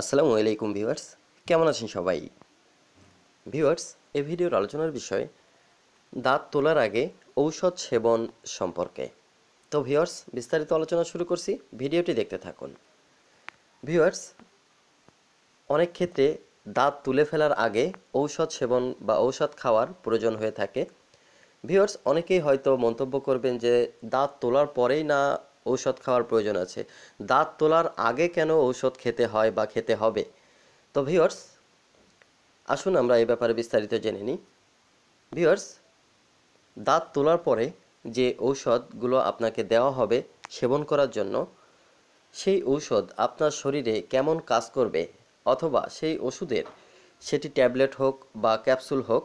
আসসালামু আলাইকুম ভিউয়ার্স কেমন আছেন সবাই ভিউয়ার্স এ ভিডিওর আলোচনার বিষয় দাঁত তোলার আগে ঔষধ সেবন সম্পর্কে তো ভিউয়ার্স বিস্তারিত আলোচনা শুরু করছি ভিডিওটি দেখতে থাকুন ভিউয়ার্স অনেক ক্ষেত্রে দাঁত তুলে ফেলার আগে ঔষধ সেবন বা ঔষধ খাওয়ার প্রয়োজন হয়ে থাকে ভিউয়ার্স অনেকেই হয়তো মন্তব্য করবেন যে দাঁত তোলার পরেই না ঔষধ খাওয়ার প্রয়োজন আছে দাঁত তোলার আগে কেন ঔষধ খেতে হয় বা খেতে হবে তো ভিওর্স আসুন আমরা এ ব্যাপারে বিস্তারিত জেনে নিই ভিওর্স দাঁত তোলার পরে যে ঔষধগুলো আপনাকে দেওয়া হবে সেবন করার জন্য সেই ঔষধ আপনার শরীরে কেমন কাজ করবে অথবা সেই ওষুধের সেটি ট্যাবলেট হোক বা ক্যাপসুল হোক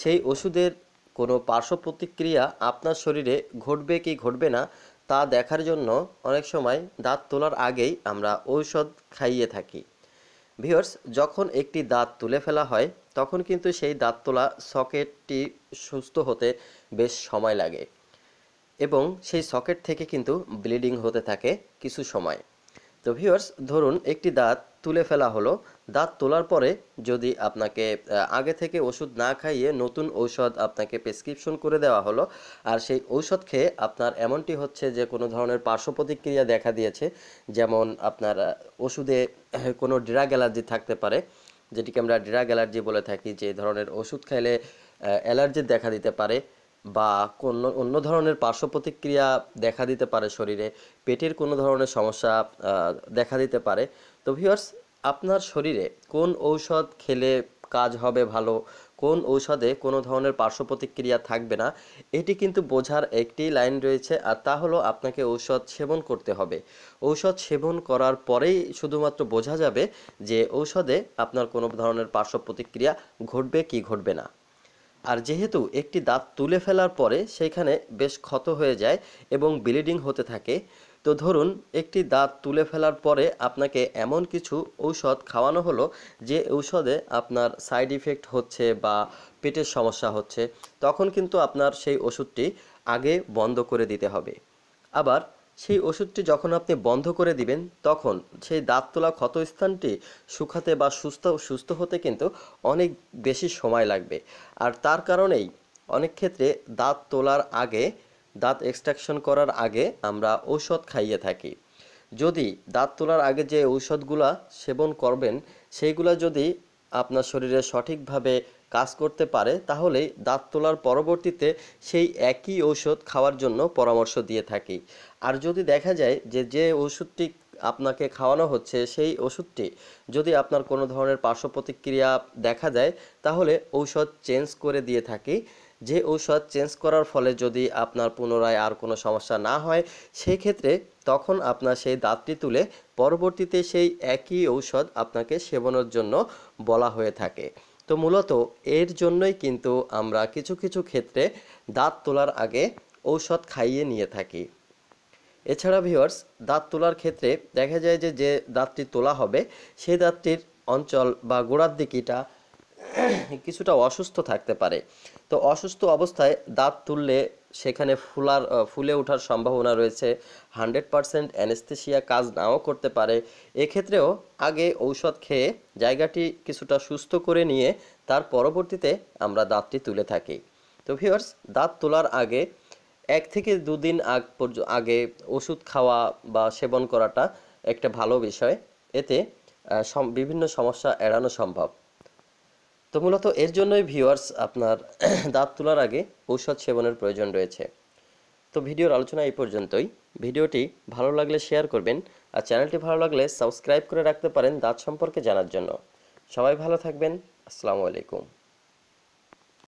সেই ওষুধের কোনো পার্শ্ব প্রতিক্রিয়া আপনার শরীরে ঘটবে কি ঘটবে না তা দেখার জন্য অনেক সময় দাঁত তোলার আগেই আমরা ঔষধ খাইয়ে থাকি ভিওর্স যখন একটি দাঁত তুলে ফেলা হয় তখন কিন্তু সেই দাঁত তোলা সকেটটি সুস্থ হতে বেশ সময় লাগে এবং সেই সকেট থেকে কিন্তু ব্লিডিং হতে থাকে কিছু সময় তো ভিওর্স ধরুন একটি দাঁত তুলে ফেলা হলো দাঁত তোলার পরে যদি আপনাকে আগে থেকে ওষুধ না খাইয়ে নতুন ঔষধ আপনাকে প্রেসক্রিপশন করে দেওয়া হলো আর সেই ঔষধ খেয়ে আপনার এমনটি হচ্ছে যে কোনো ধরনের পার্শ্ব প্রতিক্রিয়া দেখা দিয়েছে যেমন আপনার ওষুধে কোনো ড্রাগ অ্যালার্জি থাকতে পারে যেটিকে আমরা ড্রাগ অ্যালার্জি বলে থাকি যে ধরনের ওষুধ খাইলে অ্যালার্জি দেখা দিতে পারে বা কোন অন্য ধরনের পার্শ্ব প্রতিক্রিয়া দেখা দিতে পারে শরীরে পেটের কোনো ধরনের সমস্যা দেখা দিতে পারে তো ভিউয়ার্স আপনার শরীরে কোন ঔষধ খেলে কাজ হবে ভালো কোন ঔষধে কোনো ধরনের পার্শ্ব প্রতিক্রিয়া থাকবে না এটি কিন্তু বোঝার একটি লাইন রয়েছে আর তা হলো আপনাকে ঔষধ সেবন করতে হবে ঔষধ সেবন করার পরেই শুধুমাত্র বোঝা যাবে যে ঔষধে আপনার কোনো ধরনের পার্শ্ব প্রতিক্রিয়া ঘটবে কি ঘটবে না আর যেহেতু একটি দাঁত তুলে ফেলার পরে সেখানে বেশ ক্ষত হয়ে যায় এবং ব্লিডিং হতে থাকে তো ধরুন একটি দাঁত তুলে ফেলার পরে আপনাকে এমন কিছু ঔষধ খাওয়ানো হলো যে ঔষধে আপনার সাইড ইফেক্ট হচ্ছে বা পেটের সমস্যা হচ্ছে তখন কিন্তু আপনার সেই ওষুধটি আগে বন্ধ করে দিতে হবে আবার সেই ওষুধটি যখন আপনি বন্ধ করে দিবেন তখন সেই দাঁত তোলা ক্ষতস্থানটি শুকাতে বা সুস্থ সুস্থ হতে কিন্তু অনেক বেশি সময় লাগবে আর তার কারণেই অনেক ক্ষেত্রে দাঁত তোলার আগে দাঁত এক্সট্রাকশন করার আগে আমরা ঔষধ খাইয়ে থাকি যদি দাঁত তোলার আগে যে ঔষধগুলা সেবন করবেন সেইগুলা যদি আপনার শরীরে সঠিকভাবে কাজ করতে পারে তাহলে দাঁত তোলার পরবর্তীতে সেই একই ঔষধ খাওয়ার জন্য পরামর্শ দিয়ে থাকি আর যদি দেখা যায় যে যে ওষুধটি আপনাকে খাওয়ানো হচ্ছে সেই ওষুধটি যদি আপনার কোনো ধরনের পার্শ্ব প্রতিক্রিয়া দেখা যায় তাহলে ঔষধ চেঞ্জ করে দিয়ে থাকি যে ঔষধ চেঞ্জ করার ফলে যদি আপনার পুনরায় আর কোনো সমস্যা না হয় সেই ক্ষেত্রে তখন আপনার সেই দাঁতটি তুলে পরবর্তীতে সেই একই ঔষধ আপনাকে সেবনের জন্য বলা হয়ে থাকে তো মূলত এর জন্যই কিন্তু আমরা কিছু কিছু ক্ষেত্রে দাঁত তোলার আগে ঔষধ খাইয়ে নিয়ে থাকি এছাড়া ভিওয়ার্স দাঁত তোলার ক্ষেত্রে দেখা যায় যে যে দাঁতটি তোলা হবে সেই দাঁতটির অঞ্চল বা গোড়ার দিকিটা কিছুটা অসুস্থ থাকতে পারে তো অসুস্থ অবস্থায় দাঁত তুললে সেখানে ফুলার ফুলে ওঠার সম্ভাবনা রয়েছে হান্ড্রেড পারসেন্ট অ্যানেস্থেশিয়া কাজ নাও করতে পারে এক্ষেত্রেও আগে ঔষধ খেয়ে জায়গাটি কিছুটা সুস্থ করে নিয়ে তার পরবর্তীতে আমরা দাঁতটি তুলে থাকি তো ভিওর্স দাঁত তোলার আগে এক থেকে দুদিন আগ আগে ওষুধ খাওয়া বা সেবন করাটা একটা ভালো বিষয় এতে বিভিন্ন সমস্যা এড়ানো সম্ভব তো মূলত এর জন্যই ভিউয়ার্স আপনার দাঁত তোলার আগে ঔষধ সেবনের প্রয়োজন রয়েছে তো ভিডিওর আলোচনা এই পর্যন্তই ভিডিওটি ভালো লাগলে শেয়ার করবেন আর চ্যানেলটি ভালো লাগলে সাবস্ক্রাইব করে রাখতে পারেন দাঁত সম্পর্কে জানার জন্য সবাই ভালো থাকবেন আসসালামু আলাইকুম